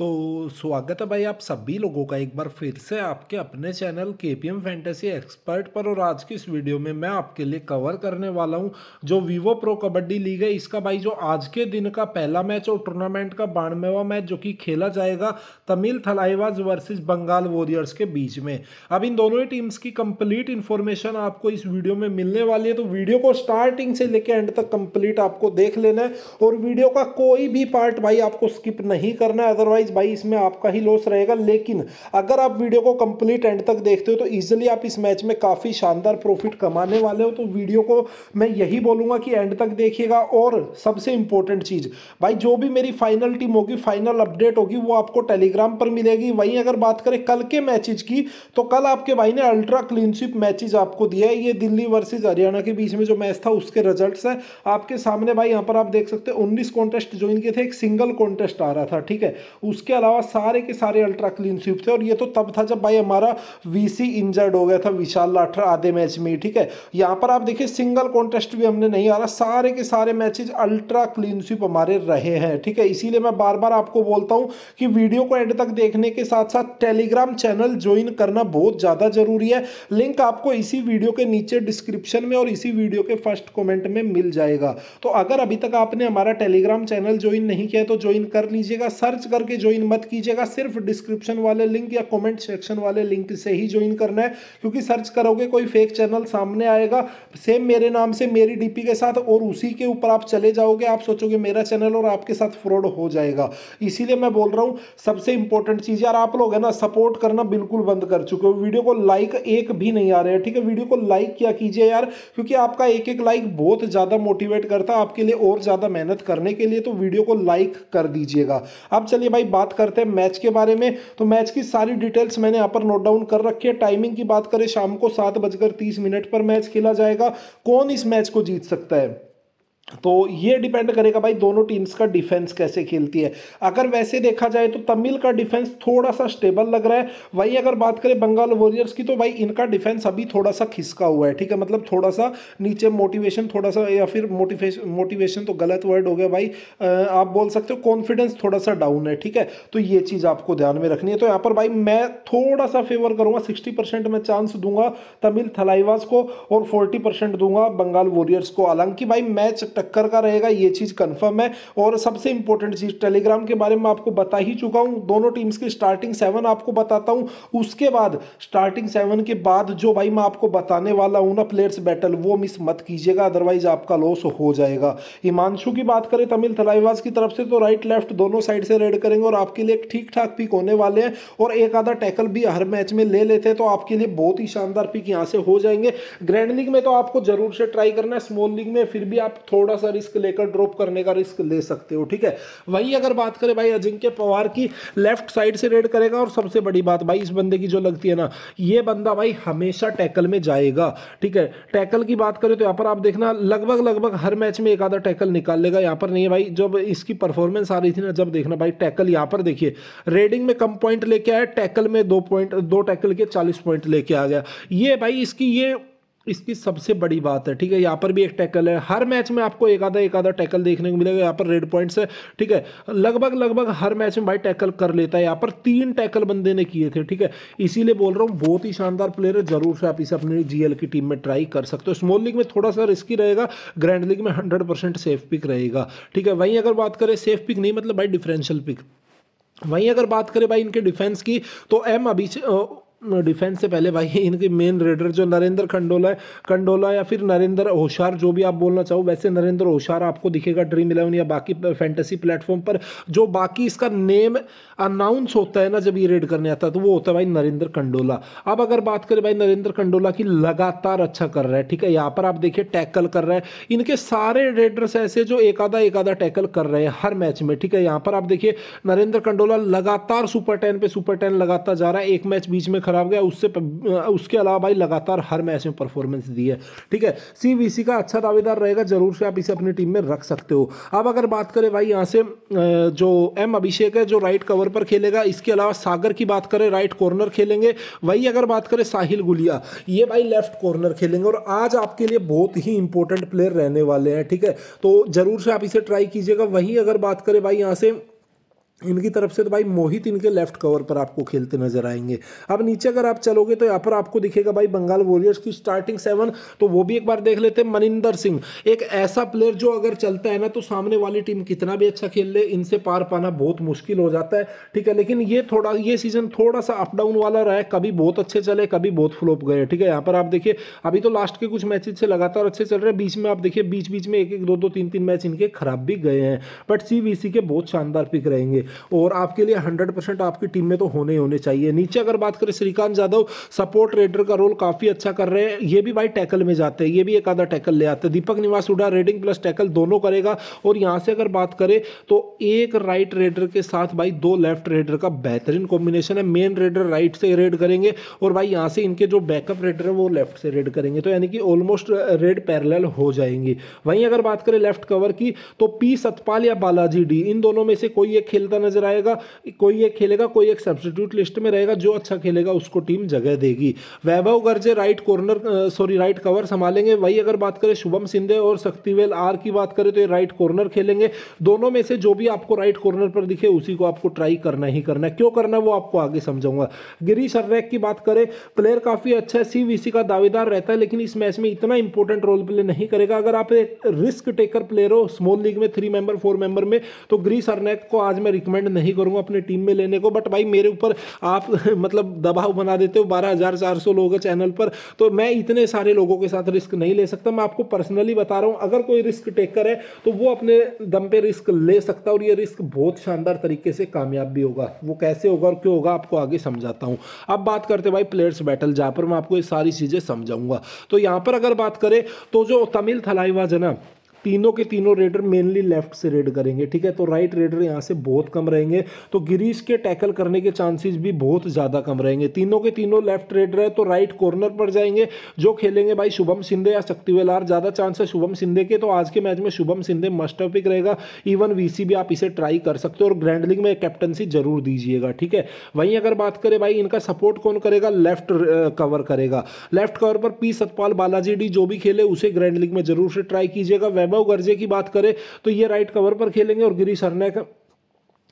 तो स्वागत है भाई आप सभी लोगों का एक बार फिर से आपके अपने चैनल के पी एम फैंटेसी एक्सपर्ट पर और आज की इस वीडियो में मैं आपके लिए कवर करने वाला हूं जो वीवो प्रो कबड्डी लीग है इसका भाई जो आज के दिन का पहला मैच और टूर्नामेंट का बानवेवा मैच जो कि खेला जाएगा तमिल थलाईवाज वर्सेज बंगाल वॉरियर्स के बीच में अब इन दोनों ही टीम्स की कंप्लीट इन्फॉर्मेशन आपको इस वीडियो में मिलने वाली है तो वीडियो को स्टार्टिंग से लेकर एंड तक कंप्लीट आपको देख लेना है और वीडियो का कोई भी पार्ट भाई आपको स्किप नहीं करना है अदरवाइज अदरवाइज भाई इसमें आपका ही लॉस रहेगा लेकिन अगर आप वीडियो को कंप्लीट एंड तक देखते हो तो ईजिली आप इस मैच में काफ़ी शानदार प्रॉफिट कमाने वाले हो तो वीडियो को मैं यही बोलूँगा कि एंड तक देखिएगा और सबसे इंपॉर्टेंट चीज़ भाई जो भी मेरी फाइनल टीम होगी फाइनल अपडेट होगी वो आपको टेलीग्राम पर मिलेगी वहीं अगर बात करें कल के मैचेज की तो कल आपके भाई ने अल्ट्रा क्लीनशिप मैचेज आपको दिया है ये दिल्ली वर्सेज हरियाणा के बीच में जो मैच था उसके रिजल्ट है आपके सामने भाई यहाँ पर आप देख सकते हैं उन्नीस कॉन्टेस्ट ज्वाइन किए थे एक सिंगल कॉन्टेस्ट आ रहा था ठीक है उस इसके अलावा सारे के सारे अल्ट्रा क्लीन स्वीप थे और ये तो तब था जब भाई हमारा वीसी इंजर्ड हो गया था विशाल लाठर आधे मैच में ठीक है यहाँ पर आप देखिए सिंगल कॉन्टेस्ट भी हमने नहीं हारा सारे के सारे मैचेज अल्ट्रा क्लीन स्वीप हमारे रहे हैं ठीक है इसीलिए मैं बार बार आपको बोलता हूँ कि वीडियो को एंड तक देखने के साथ साथ टेलीग्राम चैनल ज्वाइन करना बहुत ज़्यादा ज़रूरी है लिंक आपको इसी वीडियो के नीचे डिस्क्रिप्शन में और इसी वीडियो के फर्स्ट कमेंट में मिल जाएगा तो अगर अभी तक आपने हमारा टेलीग्राम चैनल ज्वाइन नहीं किया तो ज्वाइन कर लीजिएगा सर्च करके ज्वाइन ज्वाइन मत कीजिएगा सिर्फ डिस्क्रिप्शन वाले लिंक या कमेंट सेक्शन वाले लिंक से ही ज्वाइन करना है क्योंकि सर्च करोगे कोई फेक चैनल सामने आएगा सेम मेरे नाम से मेरी डीपी के साथ और उसी के ऊपर आप चले जाओगे आप सोचोगे मेरा चैनल और आपके साथ फ्रॉड हो जाएगा इसीलिए मैं बोल रहा हूँ सबसे इंपॉर्टेंट चीज़ यार आप लोग है ना सपोर्ट करना बिल्कुल बंद कर चुके हो वीडियो को लाइक एक भी नहीं आ रहे हैं ठीक है वीडियो को लाइक क्या कीजिए यार क्योंकि आपका एक एक लाइक बहुत ज़्यादा मोटिवेट करता है आपके लिए और ज़्यादा मेहनत करने के लिए तो वीडियो को लाइक कर दीजिएगा अब चलिए भाई बात करते हैं मैच के बारे में तो मैच की सारी डिटेल्स मैंने यहाँ पर नोट डाउन कर रखी है टाइमिंग की बात करें शाम को सात बजकर तीस मिनट पर मैच खेला जाएगा कौन इस मैच को जीत सकता है तो ये डिपेंड करेगा भाई दोनों टीम्स का डिफेंस कैसे खेलती है अगर वैसे देखा जाए तो तमिल का डिफेंस थोड़ा सा स्टेबल लग रहा है वही अगर बात करें बंगाल वॉरियर्स की तो भाई इनका डिफेंस अभी थोड़ा सा खिसका हुआ है ठीक है मतलब थोड़ा सा नीचे मोटिवेशन थोड़ा सा या फिर मोटिवेशन मोटिवेशन तो गलत वर्ड हो गया भाई आप बोल सकते हो कॉन्फिडेंस थोड़ा सा डाउन है ठीक है तो ये चीज़ आपको ध्यान में रखनी है तो यहाँ पर भाई मैं थोड़ा सा फेवर करूँगा सिक्सटी परसेंट मैं चांस दूंगा तमिल थलाइवास को और फोर्टी परसेंट दूंगा बंगाल वॉरियर्स को हालांकि भाई मैच टक्कर का रहेगा ये चीज़ कंफर्म है और सबसे इंपॉर्टेंट चीज़ टेलीग्राम के बारे में आपको बता ही चुका हूं दोनों टीम्स की स्टार्टिंग सेवन आपको बताता हूं उसके बाद स्टार्टिंग सेवन के बाद जो भाई मैं आपको बताने वाला हूं ना प्लेयर्स बैटल वो मिस मत कीजिएगा अदरवाइज आपका लॉस हो जाएगा हिमांशु की बात करें तमिल थलाईवास की तरफ से तो राइट लेफ्ट दोनों साइड से रेड करेंगे और आपके लिए ठीक ठाक पिक होने वाले हैं और एक आधा टैकल भी हर मैच में ले लेते हैं तो आपके लिए बहुत ही शानदार पिक यहाँ से हो जाएंगे ग्रैंड लीग में तो आपको जरूर से ट्राई करना है स्मॉल लीग में फिर भी आप थोड़ा थोड़ा सा रिस्क लेकर ड्रॉप करने का रिस्क ले सकते हो ठीक है वहीं अगर बात करें भाई अजिंक्य पवार की लेफ्ट साइड से रेड करेगा और सबसे बड़ी बात भाई इस बंदे की जो लगती है ना ये बंदा भाई हमेशा टैकल में जाएगा ठीक है टैकल की बात करें तो यहाँ पर आप देखना लगभग लगभग हर मैच में एक आधा टैकल निकाल लेगा यहाँ पर नहीं है भाई जब इसकी परफॉर्मेंस आ रही थी ना जब देखना भाई टैकल यहाँ पर देखिए रेडिंग में कम पॉइंट लेके आया टैकल में दो पॉइंट दो टैकल के चालीस पॉइंट लेके आ गया ये भाई इसकी ये इसकी सबसे बड़ी बात है ठीक है यहाँ पर भी एक टैकल है हर मैच में आपको एक आधा एक आधा टैकल देखने को मिलेगा यहाँ पर रेड पॉइंट्स है ठीक है लगभग लगभग हर मैच में भाई टैकल कर लेता है यहाँ पर तीन टैकल बंदे ने किए थे ठीक है इसीलिए बोल रहा हूँ बहुत ही शानदार प्लेयर है जरूर से आप इसे अपनी जी की टीम में ट्राई कर सकते हो स्मॉल लीग में थोड़ा सा रिस्की रहेगा ग्रैंड लीग में हंड्रेड सेफ पिक रहेगा ठीक है वहीं अगर बात करें सेफ पिक नहीं मतलब भाई डिफरेंशियल पिक वहीं अगर बात करें भाई इनके डिफेंस की तो एम अभी डिफेंस से पहले भाई इनके मेन रेडर जो नरेंद्र खंडोला है खंडोला या फिर नरेंद्र होशार जो भी आप बोलना चाहो वैसे नरेंद्र होशार आपको दिखेगा ड्रीम इलेवन या बाकी फैंटेसी प्लेटफॉर्म पर जो बाकी इसका नेम अनाउंस होता है ना जब ये रेड करने आता है तो वो होता है भाई नरेंद्र खंडोला अब अगर बात करें भाई नरेंद्र खंडोला की लगातार अच्छा कर रहा है ठीक है यहाँ पर आप देखिए टैकल कर रहा है इनके सारे रेडर्स ऐसे जो एक आधा एक आधा टैकल कर रहे हैं हर मैच में ठीक है यहाँ पर आप देखिए नरेंद्र खंडोला लगातार सुपर टेन पे सुपर टेन लगाता जा रहा है एक मैच बीच में ख़राब गया उससे उसके अलावा भाई लगातार हर मैच में परफॉर्मेंस दी है ठीक है सी का अच्छा दावेदार रहेगा जरूर से आप इसे अपनी टीम में रख सकते हो अब अगर बात करें भाई यहाँ से जो एम अभिषेक है जो राइट कवर पर खेलेगा इसके अलावा सागर की बात करें राइट कॉर्नर खेलेंगे वही अगर बात करें साहिल गुलिया ये भाई लेफ्ट कॉर्नर खेलेंगे और आज आपके लिए बहुत ही इंपॉर्टेंट प्लेयर रहने वाले हैं ठीक है तो जरूर से आप इसे ट्राई कीजिएगा वहीं अगर बात करें भाई यहाँ से इनकी तरफ से तो भाई मोहित इनके लेफ्ट कवर पर आपको खेलते नजर आएंगे अब नीचे अगर आप चलोगे तो यहाँ पर आपको दिखेगा भाई बंगाल वॉरियर्स की स्टार्टिंग सेवन तो वो भी एक बार देख लेते हैं मनिंदर सिंह एक ऐसा प्लेयर जो अगर चलता है ना तो सामने वाली टीम कितना भी अच्छा खेल ले इनसे पार पाना बहुत मुश्किल हो जाता है ठीक है लेकिन ये थोड़ा ये सीजन थोड़ा सा अपडाउन वाला रहा है कभी बहुत अच्छे चले कभी बहुत फ्लोप गए ठीक है यहाँ पर आप देखिए अभी तो लास्ट के कुछ मैचेज से लगातार अच्छे चल रहे हैं बीच में आप देखिए बीच बीच में एक एक दो दो तीन तीन मैच इनके खराब भी गए हैं बट सी के बहुत शानदार पिक रहेंगे और आपके लिए हंड्रेड परसेंट आपकी टीम में तो होने ही होने चाहिए नीचे अगर बात करें श्रीकांत यादव सपोर्ट रेडर का रोल काफ़ी अच्छा कर रहे हैं ये भी भाई टैकल में जाते हैं ये भी एक आधा टैकल ले आते हैं दीपक निवास उड़ा रेडिंग प्लस टैकल दोनों करेगा और यहाँ से अगर बात करें तो एक राइट रेडर के साथ भाई दो लेफ्ट रेडर का बेहतरीन कॉम्बिनेशन है मेन रेडर राइट से रेड करेंगे और भाई यहाँ से इनके जो बैकअप रेडर है वो लेफ्ट से रेड करेंगे तो यानी कि ऑलमोस्ट रेड पैरल हो जाएंगी वहीं अगर बात करें लेफ्ट कवर की तो पी सतपाल या बालाजी डी इन दोनों में से कोई एक खेलता खेलता नजर आएगा कोई एक खेलेगा कोई एक सब्सिट्यूट लिस्ट में रहेगा जो अच्छा खेलेगा उसको टीम जगह देगी Vaibhav Garje right corner sorry right cover संभालेंगे वही अगर बात करें शुभम सिंधे और शक्तिवेल आर की बात करें तो ये राइट कॉर्नर खेलेंगे दोनों में से जो भी आपको राइट कॉर्नर पर दिखे उसी को आपको ट्राई करना ही करना है क्यों करना है वो आपको आगे समझाऊंगा गिरीश अर्रैक की बात करें प्लेयर काफ़ी अच्छा है सीवीसी का दावेदार रहता है लेकिन इस मैच में इतना इंपॉर्टेंट रोल प्ले नहीं करेगा अगर आप एक रिस्क टेकर प्लेयर हो स्मॉल लीग में थ्री मेंबर फोर मेंबर में तो गिरीश अर्रैक को आज मैं रिकमेंड नहीं करूँगा अपनी टीम में लेने को बट भाई मेरे ऊपर आप मतलब दबाव बना देते हो बारह हज़ार चार सौ लोग चैनल पर तो मैं इतने सारे लोगों के साथ रिस्क नहीं ले सकता मैं आपको पर्सनली बता रहा हूँ अगर कोई रिस्क टेकर है तो वो अपने दम पे रिस्क ले सकता है और ये रिस्क बहुत शानदार तरीके से कामयाब भी होगा वो कैसे होगा और क्यों होगा आपको आगे समझाता हूँ अब बात करते भाई प्लेयर्स बैटल जहाँ पर मैं आपको ये सारी चीज़ें समझाऊंगा तो यहाँ पर अगर बात करें तो जो तमिल थलाईवाज है ना तीनों के तीनों रेडर मेनली लेफ्ट से रेड करेंगे ठीक है तो राइट रेडर यहाँ से बहुत कम रहेंगे तो गिरीश के टैकल करने के चांसेस भी बहुत ज़्यादा कम रहेंगे तीनों के तीनों लेफ्ट रेडर है तो राइट कॉर्नर पर जाएंगे जो खेलेंगे भाई शुभम सिंधे या शक्तिवेलार ज़्यादा चांस है शुभम सिंधे के तो आज के मैच में शुभम सिंधे मस्ट पिक रहेगा इवन वीसी भी आप इसे ट्राई कर सकते हो और ग्रैंड लीग में कैप्टनसी जरूर दीजिएगा ठीक है वहीं अगर बात करें भाई इनका सपोर्ट कौन करेगा लेफ्ट कवर uh, करेगा लेफ्ट कवर पर पी सतपाल बालाजी डी जो भी खेले उसे ग्रैंड लीग में जरूर से ट्राई कीजिएगा वैभव गर्जे की बात करें तो ये राइट कवर पर खेलेंगे और गिरीश हरनेक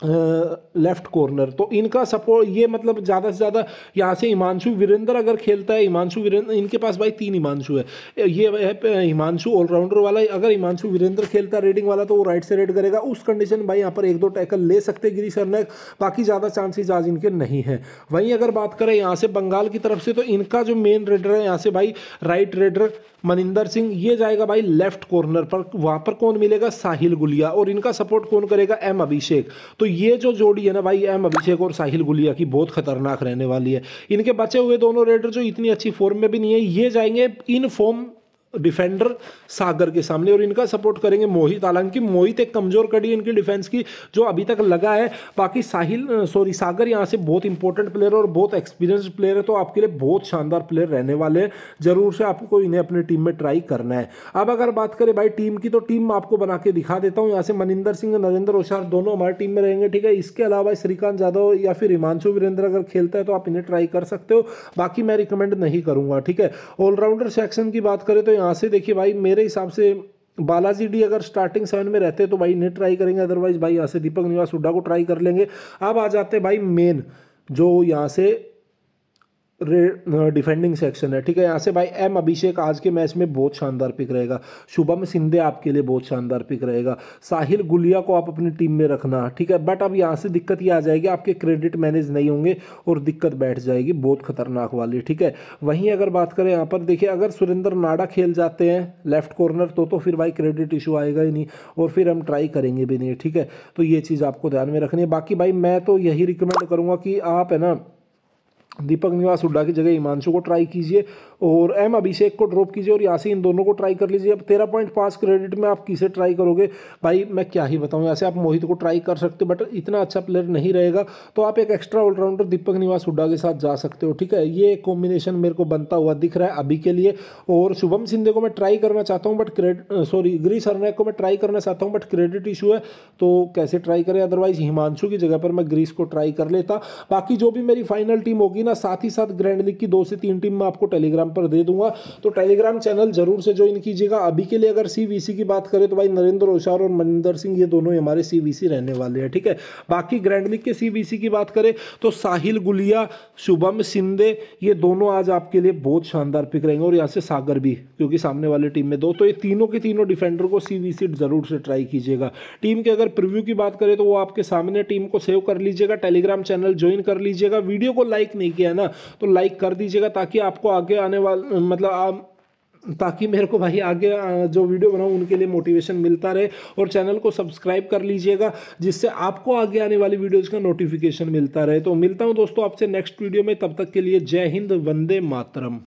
लेफ्ट कॉर्नर तो इनका सपोर्ट ये मतलब ज़्यादा से ज़्यादा यहाँ से हिमांशु वीरेंद्र अगर खेलता है हिमांशु वीरेंद्र इनके पास भाई तीन हिमांशु है ये है हिमांशु ऑलराउंडर वाला अगर हिमांशु वीरेंद्र खेलता है रेडिंग वाला तो वो राइट से रेड करेगा उस कंडीशन भाई यहाँ पर एक दो टैकल ले सकते सर अर्नैक बाकी ज़्यादा चांसेज आज इनके नहीं हैं वहीं अगर बात करें यहाँ से बंगाल की तरफ से तो इनका जो मेन रेडर है यहाँ से भाई राइट रेडर मनिंदर सिंह ये जाएगा भाई लेफ्ट कॉर्नर पर वहाँ पर कौन मिलेगा साहिल गुलिया और इनका सपोर्ट कौन करेगा एम अभिषेक तो ये जो जोड़ी है ना भाई एम अभिषेक और साहिल गुलिया की बहुत खतरनाक रहने वाली है इनके बचे हुए दोनों रेडर जो इतनी अच्छी फॉर्म में भी नहीं है ये जाएंगे इन फॉर्म डिफेंडर सागर के सामने और इनका सपोर्ट करेंगे मोहित हालांकि मोहित एक कमज़ोर कड़ी इनकी डिफेंस की जो अभी तक लगा है बाकी साहिल सॉरी सागर यहाँ से बहुत इंपॉर्टेंट प्लेयर और बहुत एक्सपीरियंस प्लेयर है तो आपके लिए बहुत शानदार प्लेयर रहने वाले हैं ज़रूर से आपको इन्हें अपनी टीम में ट्राई करना है अब अगर बात करें भाई टीम की तो टीम आपको बना के दिखा देता हूँ यहाँ से मनिंदर सिंह नरेंद्र ओशार दोनों हमारी टीम में रहेंगे ठीक है इसके अलावा श्रीकांत यादव या फिर हिमांशु वीरेंद्र अगर खेलता है तो आप इन्हें ट्राई कर सकते हो बाकी मैं रिकमेंड नहीं करूँगा ठीक है ऑलराउंडर सेक्शन की बात करें तो यहाँ से देखिए भाई मेरे हिसाब से बालाजी डी अगर स्टार्टिंग सेवन में रहते तो भाई नहीं ट्राई करेंगे अदरवाइज भाई यहाँ से दीपक निवास हुड्डा को ट्राई कर लेंगे अब आ जाते हैं भाई मेन जो यहाँ से डिफेंडिंग सेक्शन है ठीक है यहाँ से भाई एम अभिषेक आज के मैच में बहुत शानदार पिक रहेगा शुभम सिंधे आपके लिए बहुत शानदार पिक रहेगा साहिल गुलिया को आप अपनी टीम में रखना ठीक है बट अब यहाँ से दिक्कत ये आ जाएगी आपके क्रेडिट मैनेज नहीं होंगे और दिक्कत बैठ जाएगी बहुत खतरनाक वाली ठीक है वहीं अगर बात करें यहाँ पर देखिए अगर सुरेंद्र नाडा खेल जाते हैं लेफ्ट कॉर्नर तो तो फिर भाई क्रेडिट इशू आएगा ही नहीं और फिर हम ट्राई करेंगे भी नहीं ठीक है तो ये चीज़ आपको ध्यान में रखनी है बाकी भाई मैं तो यही रिकमेंड करूँगा कि आप है ना दीपक निवास हुड्डा की जगह हिमांशु को ट्राई कीजिए और एम अभिषेक को ड्रॉप कीजिए और यहाँ से इन दोनों को ट्राई कर लीजिए अब तेरह पॉइंट पाँच क्रेडिट में आप किसे ट्राई करोगे भाई मैं क्या ही बताऊँ यहाँ से आप मोहित को ट्राई कर सकते हो बट इतना अच्छा प्लेयर नहीं रहेगा तो आप एक एक्स्ट्रा ऑलराउंडर दीपक निवास हुड्डा के साथ जा सकते हो ठीक है ये कॉम्बिनेशन मेरे को बनता हुआ दिख रहा है अभी के लिए और शुभम सिंधे को मैं ट्राई करना चाहता हूँ बट क्रेडिट सॉरी ग्री सरनेक को मैं ट्राई करना चाहता हूँ बट क्रेडिट इशू है तो कैसे ट्राई करें अदरवाइज हिमांशु की जगह पर मैं ग्रीस को ट्राई कर लेता बाकी जो भी मेरी फाइनल टीम होगी ना साथ ही साथ ग्रैंड लीग की दो से तीन टीम मैं आपको टेलीग्राम पर दे दूंगा तो टेलीग्राम चैनल जरूर से ज्वाइन कीजिएगा अभी के लिए अगर सी की बात करें तो भाई नरेंद्र ओशार और मनिंदर सिंह ये दोनों ही हमारे सी रहने वाले हैं ठीक है बाकी ग्रैंड लीग के सी की बात करें तो साहिल गुलिया शुभम सिंधे ये दोनों आज आपके लिए बहुत शानदार पिक रहेंगे और यहाँ से सागर भी क्योंकि सामने वाली टीम में दो तो ये तीनों के तीनों डिफेंडर को सी जरूर से ट्राई कीजिएगा टीम के अगर प्रिव्यू की बात करें तो वो आपके सामने टीम को सेव कर लीजिएगा टेलीग्राम चैनल ज्वाइन कर लीजिएगा वीडियो को लाइक नहीं किया ना तो लाइक कर दीजिएगा ताकि आपको आगे आने वाला मतलब आप ताकि मेरे को भाई आगे जो वीडियो बनाऊँ उनके लिए मोटिवेशन मिलता रहे और चैनल को सब्सक्राइब कर लीजिएगा जिससे आपको आगे आने वाली वीडियोज़ का नोटिफिकेशन मिलता रहे तो मिलता हूँ दोस्तों आपसे नेक्स्ट वीडियो में तब तक के लिए जय हिंद वंदे मातरम